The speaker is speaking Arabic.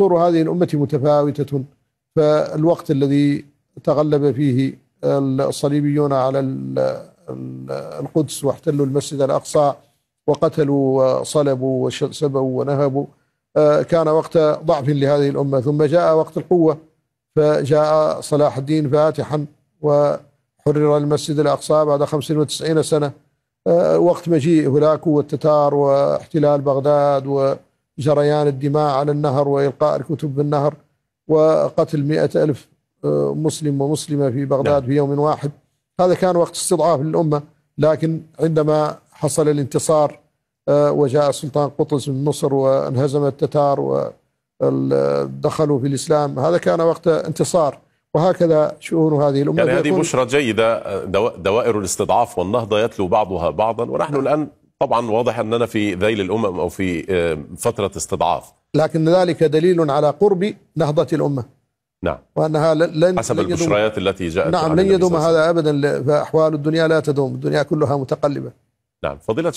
صور هذه الأمة متفاوتة فالوقت الذي تغلب فيه الصليبيون على القدس واحتلوا المسجد الأقصى وقتلوا وصلبوا وسبوا ونهبوا آه، كان وقت ضعف لهذه الأمة ثم جاء وقت القوة فجاء صلاح الدين فاتحا وحرر المسجد الأقصى بعد 95 سنة آه، وقت مجيء هلاكو والتتار واحتلال بغداد و جريان الدماء على النهر وإلقاء الكتب بالنهر وقتل مئة ألف آه، مسلم ومسلمة في بغداد نعم. في يوم واحد هذا كان وقت استضعاف للأمة لكن عندما حصل الانتصار آه، وجاء سلطان قطز من مصر وانهزم التتار ودخلوا في الإسلام هذا كان وقت انتصار وهكذا شؤون هذه الأمة يعني هذه بشرى جيدة آه، دوائر الاستضعاف والنهضة يتلو بعضها بعضا ونحن نعم. الآن طبعا واضح أننا في ذيل الأمم أو في آه، فترة استضعاف لكن ذلك دليل على قرب نهضة الأمة نعم وأنها لن حسب لن البشريات التي جاءت نعم لن يدوم هذا أبدا فأحوال الدنيا لا تدوم الدنيا كلها متقلبة نعم فضيلة